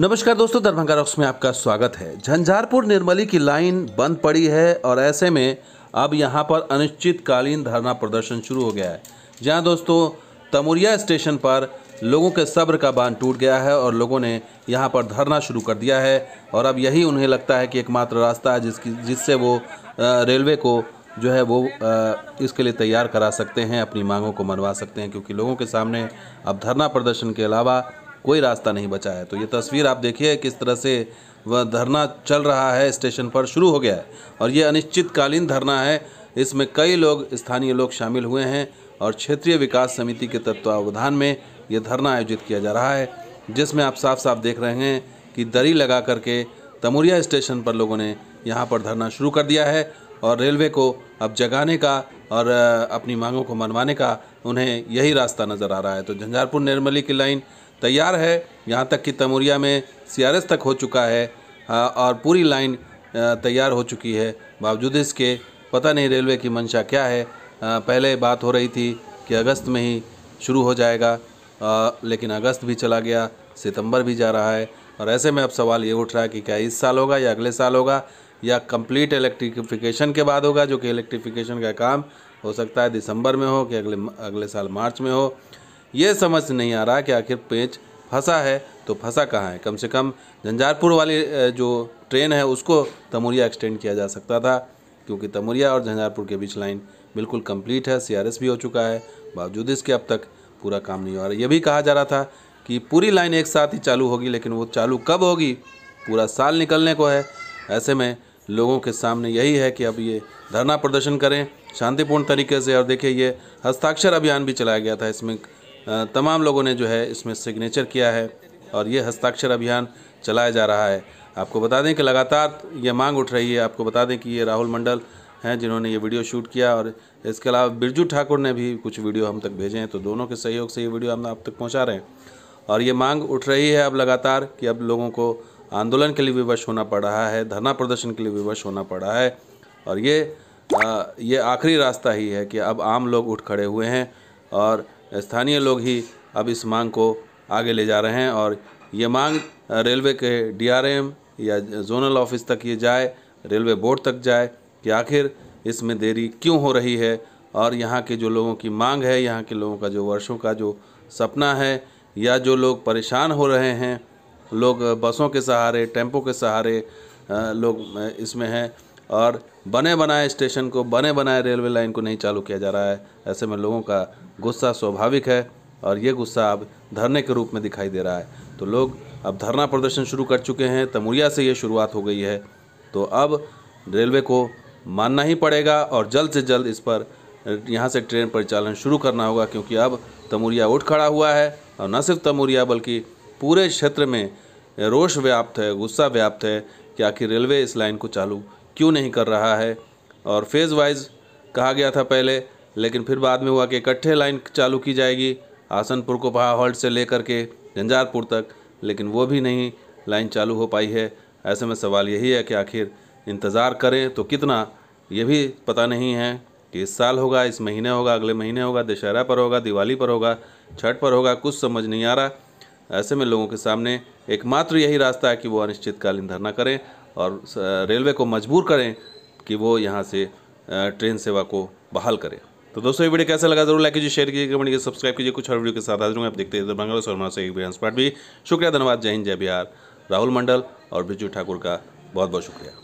नमस्कार दोस्तों दरभंगा रॉक्स में आपका स्वागत है झंझारपुर निर्मली की लाइन बंद पड़ी है और ऐसे में अब यहां पर अनिश्चितकालीन धरना प्रदर्शन शुरू हो गया है जहां दोस्तों तमुरिया स्टेशन पर लोगों के सब्र का बांध टूट गया है और लोगों ने यहां पर धरना शुरू कर दिया है और अब यही उन्हें लगता है कि एकमात्र रास्ता है जिसकी जिससे वो रेलवे को जो है वो इसके लिए तैयार करा सकते हैं अपनी मांगों को मनवा सकते हैं क्योंकि लोगों के सामने अब धरना प्रदर्शन के अलावा कोई रास्ता नहीं बचा है तो ये तस्वीर आप देखिए किस तरह से वह धरना चल रहा है स्टेशन पर शुरू हो गया है और ये अनिश्चितकालीन धरना है इसमें कई लोग स्थानीय लोग शामिल हुए हैं और क्षेत्रीय विकास समिति के तत्वावधान में ये धरना आयोजित किया जा रहा है जिसमें आप साफ साफ देख रहे हैं कि दरी लगा करके तमुरिया स्टेशन पर लोगों ने यहाँ पर धरना शुरू कर दिया है और रेलवे को अब जगाने का और अपनी मांगों को मनवाने का उन्हें यही रास्ता नज़र आ रहा है तो झंझारपुर निर्मली की लाइन तैयार है यहाँ तक कि तमोरिया में सीआरएस तक हो चुका है और पूरी लाइन तैयार हो चुकी है बावजूद इसके पता नहीं रेलवे की मंशा क्या है पहले बात हो रही थी कि अगस्त में ही शुरू हो जाएगा लेकिन अगस्त भी चला गया सितंबर भी जा रहा है और ऐसे में अब सवाल ये उठ रहा है कि क्या इस साल होगा या अगले साल होगा या कंप्लीट इलेक्ट्रिफिकेशन के बाद होगा जो कि इलेक्ट्रिफिकेशन का काम हो सकता है दिसंबर में हो कि अगले अगले साल मार्च में हो ये समझ नहीं आ रहा कि आखिर पेंच फंसा है तो फंसा कहाँ है कम से कम झंझारपुर वाली जो ट्रेन है उसको तमुरिया एक्सटेंड किया जा सकता था क्योंकि तमुरिया और झंझारपुर के बीच लाइन बिल्कुल कंप्लीट है सीआरएस भी हो चुका है बावजूद इसके अब तक पूरा काम नहीं हो रहा यह भी कहा जा रहा था कि पूरी लाइन एक साथ ही चालू होगी लेकिन वो चालू कब होगी पूरा साल निकलने को है ऐसे में लोगों के सामने यही है कि अब ये धरना प्रदर्शन करें शांतिपूर्ण तरीके से और देखिए ये हस्ताक्षर अभियान भी चलाया गया था इसमें तमाम लोगों ने जो है इसमें सिग्नेचर किया है और ये हस्ताक्षर अभियान चलाया जा रहा है आपको बता दें कि लगातार ये मांग उठ रही है आपको बता दें कि ये राहुल मंडल हैं जिन्होंने ये वीडियो शूट किया और इसके अलावा बिरजू ठाकुर ने भी कुछ वीडियो हम तक भेजे हैं तो दोनों के सहयोग से ये वीडियो हम आप तक पहुँचा रहे हैं और ये मांग उठ रही है अब लगातार कि अब लोगों को आंदोलन के लिए विवश होना पड़ रहा है धरना प्रदर्शन के लिए विवश होना पड़ रहा है और ये आ, ये आखिरी रास्ता ही है कि अब आम लोग उठ खड़े हुए हैं और स्थानीय लोग ही अब इस मांग को आगे ले जा रहे हैं और ये मांग रेलवे के डीआरएम या जोनल ऑफिस तक ये जाए रेलवे बोर्ड तक जाए कि आखिर इसमें देरी क्यों हो रही है और यहाँ के जो लोगों की मांग है यहाँ के लोगों का जो वर्षों का जो सपना है या जो लोग परेशान हो रहे हैं लोग बसों के सहारे टेम्पो के सहारे लोग इसमें हैं और बने बनाए स्टेशन को बने बनाए रेलवे लाइन को नहीं चालू किया जा रहा है ऐसे में लोगों का गुस्सा स्वाभाविक है और ये गुस्सा अब धरने के रूप में दिखाई दे रहा है तो लोग अब धरना प्रदर्शन शुरू कर चुके हैं तमुरिया से ये शुरुआत हो गई है तो अब रेलवे को मानना ही पड़ेगा और जल्द से जल्द इस पर यहाँ से ट्रेन परिचालन शुरू करना होगा क्योंकि अब तमुरिया उठ खड़ा हुआ है और न सिर्फ तमुरिया बल्कि पूरे क्षेत्र में रोष व्याप्त है गुस्सा व्याप्त है कि आखिर रेलवे इस लाइन को चालू क्यों नहीं कर रहा है और फेज़ वाइज कहा गया था पहले लेकिन फिर बाद में हुआ कि इकट्ठे लाइन चालू की जाएगी आसनपुर को पहा हॉल्ट से लेकर के झंझारपुर तक लेकिन वो भी नहीं लाइन चालू हो पाई है ऐसे में सवाल यही है कि आखिर इंतज़ार करें तो कितना ये भी पता नहीं है कि इस साल होगा इस महीने होगा अगले महीने होगा दशहरा पर होगा दिवाली पर होगा छठ पर होगा कुछ समझ नहीं आ रहा ऐसे में लोगों के सामने एकमात्र यही रास्ता है कि वो अनिश्चितकालीन धरना करें और रेलवे को मजबूर करें कि वो यहाँ से ट्रेन सेवा को बहाल करें तो दोस्तों ये वीडियो कैसा लगा जरूर लाइक कीजिए शेयर कीजिए कमेंट कीजिए सब्सक्राइब कीजिए कुछ और वीडियो के साथ हाजिर आप देखते हैं बांग्लादेश और से एक भी शुक्रिया धन्यवाद जय हिंद जय बिहार राहुल मंडल और बिजू ठाकुर का बहुत बहुत शुक्रिया